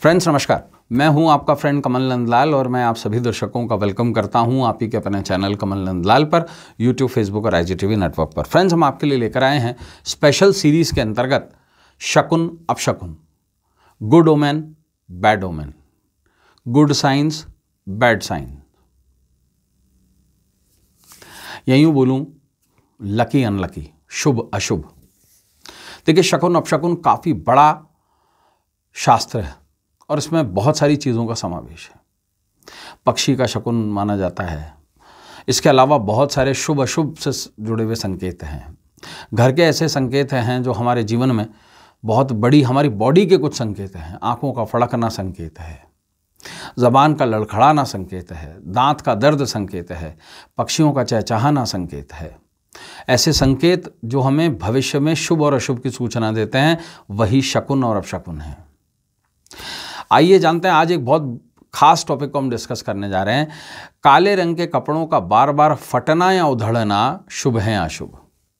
friends नमस्कार मैं हूं आपका फ्रेंड कमल नंदलाल और मैं आप सभी दर्शकों का वेलकम करता हूं आप ही के अपने चैनल कमल नंदलाल पर यूट्यूब फेसबुक और आई नेटवर्क पर फ्रेंड्स हम आपके लिए लेकर आए हैं स्पेशल सीरीज़ के अंतर्गत शकुन अपशकुन good omen bad omen good signs bad sign या बोलूं बोलूँ लकी अनलकी शुभ अशुभ देखिए शकुन अपशकुन काफ़ी बड़ा शास्त्र है और इसमें बहुत सारी चीज़ों का समावेश है पक्षी का शकुन माना जाता है इसके अलावा बहुत सारे शुभ अशुभ से जुड़े हुए संकेत हैं घर के ऐसे संकेत हैं जो हमारे जीवन में बहुत बड़ी हमारी बॉडी के कुछ संकेत हैं आँखों का फड़कना संकेत है जबान का लड़खड़ाना संकेत है दांत का दर्द संकेत है पक्षियों का चहचहाना संकेत है ऐसे संकेत जो हमें भविष्य में शुभ और अशुभ की सूचना देते हैं वही शकुन और अपशकुन है आइए जानते हैं आज एक बहुत खास टॉपिक को हम डिस्कस करने जा रहे हैं काले रंग के कपड़ों का बार बार फटना या उधड़ना शुभ है या अशुभ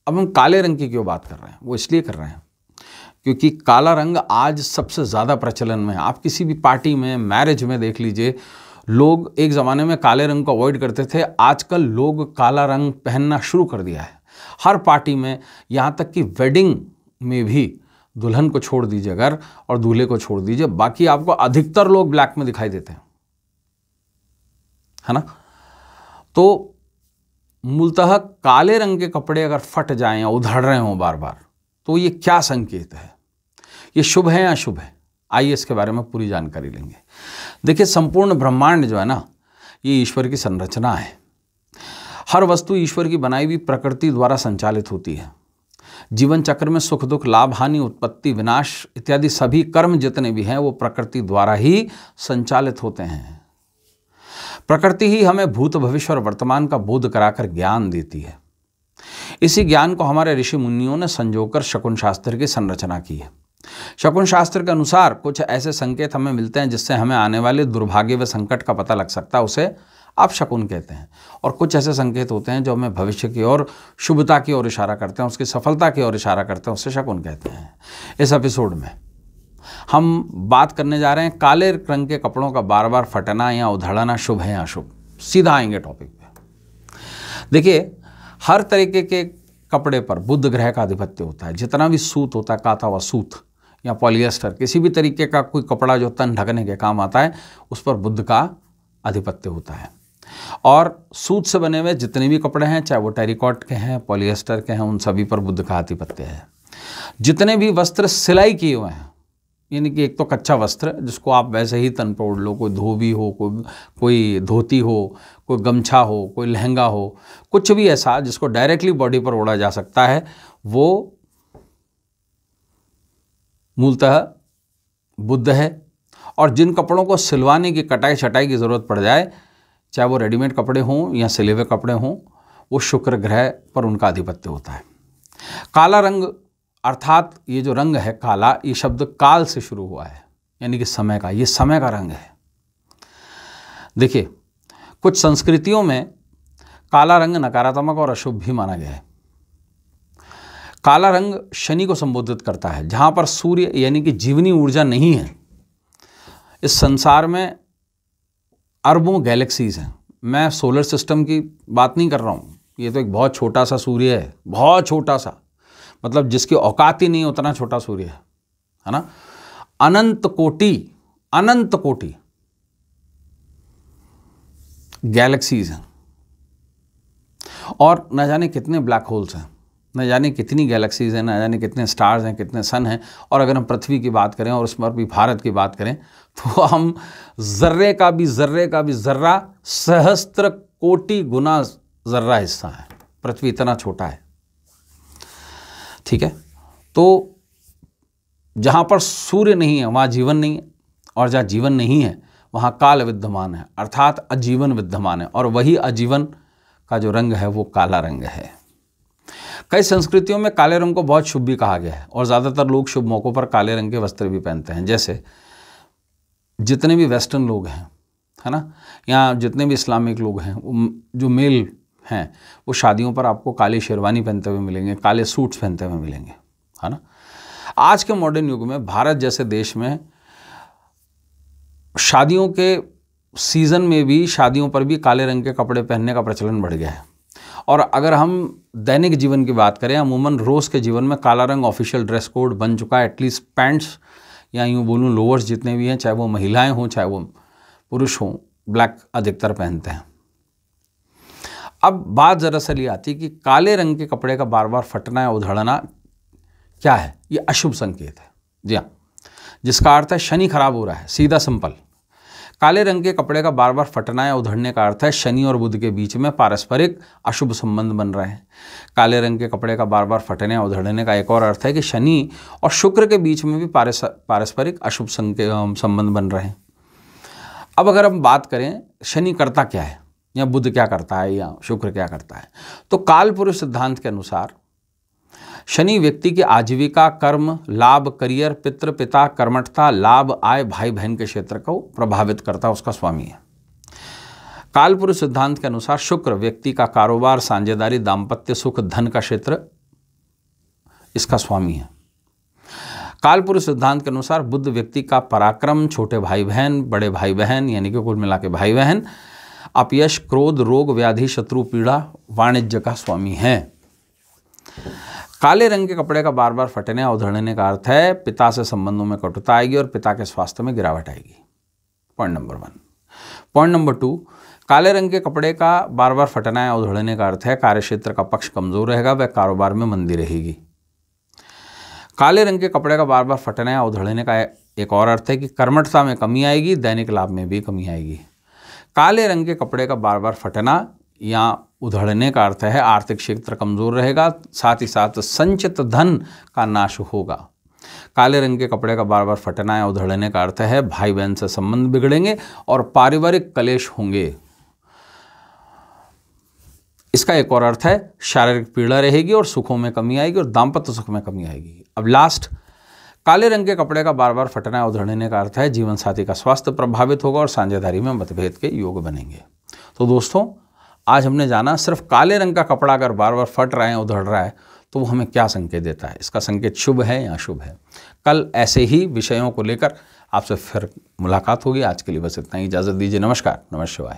अब हम काले रंग की क्यों बात कर रहे हैं वो इसलिए कर रहे हैं क्योंकि काला रंग आज सबसे ज़्यादा प्रचलन में है आप किसी भी पार्टी में मैरिज में देख लीजिए लोग एक ज़माने में काले रंग को अवॉइड करते थे आजकल लोग काला रंग पहनना शुरू कर दिया है हर पार्टी में यहाँ तक कि वेडिंग में भी दुल्हन को छोड़ दीजिए अगर और दूल्हे को छोड़ दीजिए बाकी आपको अधिकतर लोग ब्लैक में दिखाई देते हैं है ना तो मूलतः काले रंग के कपड़े अगर फट जाएं या उधड़ रहे हों बार बार तो ये क्या संकेत है ये शुभ है या शुभ है आइए इसके बारे में पूरी जानकारी लेंगे देखिए संपूर्ण ब्रह्मांड जो है ना ये ईश्वर की संरचना है हर वस्तु ईश्वर की बनाई हुई प्रकृति द्वारा संचालित होती है जीवन चक्र में सुख दुख लाभ हानि उत्पत्ति विनाश इत्यादि सभी कर्म जितने भी हैं वो प्रकृति द्वारा ही संचालित होते हैं प्रकृति ही हमें भूत भविष्य और वर्तमान का बोध कराकर ज्ञान देती है इसी ज्ञान को हमारे ऋषि मुनियों ने संजोकर शकुन शास्त्र की संरचना की है शकुन शास्त्र के अनुसार कुछ ऐसे संकेत हमें मिलते हैं जिससे हमें आने वाले दुर्भाग्य व संकट का पता लग सकता है उसे आप शकुन कहते हैं और कुछ ऐसे संकेत होते हैं जो हमें भविष्य की ओर शुभता की ओर इशारा करते हैं उसकी सफलता की ओर इशारा करते हैं उससे शकुन कहते हैं इस एपिसोड में हम बात करने जा रहे हैं काले रंग के कपड़ों का बार बार फटना या उधड़ना शुभ है या अशुभ सीधा आएंगे टॉपिक पे देखिए हर तरीके के कपड़े पर बुद्ध ग्रह का आधिपत्य होता है जितना भी सूत होता है काता हुआ सूत या पॉलिएस्टर किसी भी तरीके का कोई कपड़ा जो तन ढकने के काम आता है उस पर बुद्ध का आधिपत्य होता है और सूत से बने हुए जितने भी कपड़े हैं चाहे वो टेरिकॉट के हैं पॉलिएस्टर के हैं उन सभी पर बुद्ध का आधिपत्य है जितने भी वस्त्र सिलाई किए हुए हैं यानी कि एक तो कच्चा वस्त्र जिसको आप वैसे ही तन पर उड़ लो कोई धोबी हो कोई कोई धोती हो कोई गमछा हो कोई लहंगा हो कुछ भी ऐसा जिसको डायरेक्टली बॉडी पर ओढ़ा जा सकता है वो मूलतः बुद्ध है और जिन कपड़ों को सिलवाने की कटाई छटाई की ज़रूरत पड़ जाए चाहे वो रेडीमेड कपड़े हों या सिले हुए कपड़े हों वो शुक्र ग्रह पर उनका आधिपत्य होता है काला रंग अर्थात ये जो रंग है काला ये शब्द काल से शुरू हुआ है यानी कि समय का ये समय का रंग है देखिए कुछ संस्कृतियों में काला रंग नकारात्मक और अशुभ भी माना गया है काला रंग शनि को संबोधित करता है जहाँ पर सूर्य यानी कि जीवनी ऊर्जा नहीं है इस संसार में अरबों गैलेक्सीज़ हैं मैं सोलर सिस्टम की बात नहीं कर रहा हूँ ये तो एक बहुत छोटा सा सूर्य है बहुत छोटा सा मतलब जिसकी औकात ही नहीं उतना छोटा सूर्य है है ना अनंत कोटि अनंत कोटि गैलेक्सीज हैं और न जाने कितने ब्लैक होल्स हैं न जाने कितनी गैलेक्सीज़ हैं न जाने कितने स्टार्स हैं कितने सन हैं और अगर हम पृथ्वी की बात करें और उस पर भी भारत की बात करें तो हम ज़र्रे का भी ज़र्रे का भी ज़र्रा सहस्त्र कोटि गुना ज़र्रा हिस्सा है पृथ्वी इतना छोटा है ठीक है तो जहाँ पर सूर्य नहीं है वहाँ जीवन नहीं है और जहाँ जीवन नहीं है वहाँ काल विद्यमान है अर्थात अजीवन विद्यमान है और वही अजीवन का जो रंग है वो काला रंग है कई संस्कृतियों में काले रंग को बहुत शुभ भी कहा गया है और ज़्यादातर लोग शुभ मौक़ों पर काले रंग के वस्त्र भी पहनते हैं जैसे जितने भी वेस्टर्न लोग हैं है ना या जितने भी इस्लामिक लोग हैं जो मेल हैं वो शादियों पर आपको काली शेरवानी पहनते हुए मिलेंगे काले सूट्स पहनते हुए मिलेंगे है ना आज के मॉडर्न युग में भारत जैसे देश में शादियों के सीज़न में भी शादियों पर भी काले रंग के कपड़े पहनने का प्रचलन बढ़ गया है और अगर हम दैनिक जीवन की बात करें अमूमन रोज़ के जीवन में काला रंग ऑफिशियल ड्रेस कोड बन चुका है एटलीस्ट पैंट्स या यूँ बोलूँ लोअर्स जितने भी हैं चाहे वो महिलाएं हों चाहे वो पुरुष हों ब्लैक अधिकतर पहनते हैं अब बात दरअसल ये आती है कि काले रंग के कपड़े का बार बार फटना या उधड़ना क्या है ये अशुभ संकेत है जी हाँ जिसका अर्थ है शनि खराब हो रहा है सीधा सिंपल काले रंग के कपड़े का बार बार फटना या उधड़ने का अर्थ है शनि और बुध के बीच में पारस्परिक अशुभ संबंध बन रहे हैं काले रंग के कपड़े का बार बार फटने या उधड़ने का एक और अर्थ है कि शनि और शुक्र के बीच में भी पारस्परिक अशुभ संबंध बन रहे हैं अब अगर हम बात करें शनि करता क्या है या बुध क्या करता है या शुक्र क्या करता है तो काल पुरुष सिद्धांत के अनुसार शनि व्यक्ति के आजीविका कर्म लाभ करियर पितृ पिता कर्मठता लाभ आय भाई बहन के क्षेत्र को प्रभावित करता उसका स्वामी है कालपुरुष सिद्धांत के अनुसार शुक्र व्यक्ति का कारोबार साझेदारी दाम्पत्य सुख धन का क्षेत्र इसका स्वामी है कालपुरुष सिद्धांत के अनुसार बुद्ध व्यक्ति का पराक्रम छोटे भाई बहन बड़े भाई बहन यानी कि कुल मिला के भाई बहन अपयश क्रोध रोग व्याधि शत्रु पीड़ा वाणिज्य का स्वामी है काले रंग के कपड़े का बार बार फटने और उधड़ने का अर्थ है पिता से संबंधों में कटुता आएगी और पिता के स्वास्थ्य में गिरावट आएगी point number one point number two काले रंग के कपड़े का बार बार फटना या उधड़ने का अर्थ है कार्यक्षेत्र का पक्ष कमजोर रहेगा वह कारोबार में मंदी रहेगी काले रंग के कपड़े का बार बार फटना या उधड़ने का एक और अर्थ है कि कर्मठता में कमी आएगी दैनिक लाभ में भी कमी आएगी काले रंग के कपड़े का बार बार फटना या उधड़ने का अर्थ है आर्थिक क्षेत्र कमज़ोर रहेगा साथ ही साथ संचित धन का नाश होगा काले रंग के कपड़े का बार बार फटना या उधड़ने का अर्थ है भाई बहन से संबंध बिगड़ेंगे और पारिवारिक कलेश होंगे इसका एक और अर्थ है शारीरिक पीड़ा रहेगी और सुखों में कमी आएगी और दाम्पत्य सुख में कमी आएगी अब लास्ट काले रंग के कपड़े का बार बार फटना और उधड़ने का अर्थ है जीवन साथी का स्वास्थ्य प्रभावित होगा और साझेदारी में मतभेद के योग बनेंगे तो दोस्तों आज हमने जाना सिर्फ काले रंग का कपड़ा अगर बार बार फट रहा है उधड़ रहा है तो वो हमें क्या संकेत देता है इसका संकेत शुभ है या शुभ है कल ऐसे ही विषयों को लेकर आपसे फिर मुलाकात होगी आज के लिए बस इतना ही इजाज़त दीजिए नमस्कार नमस्कार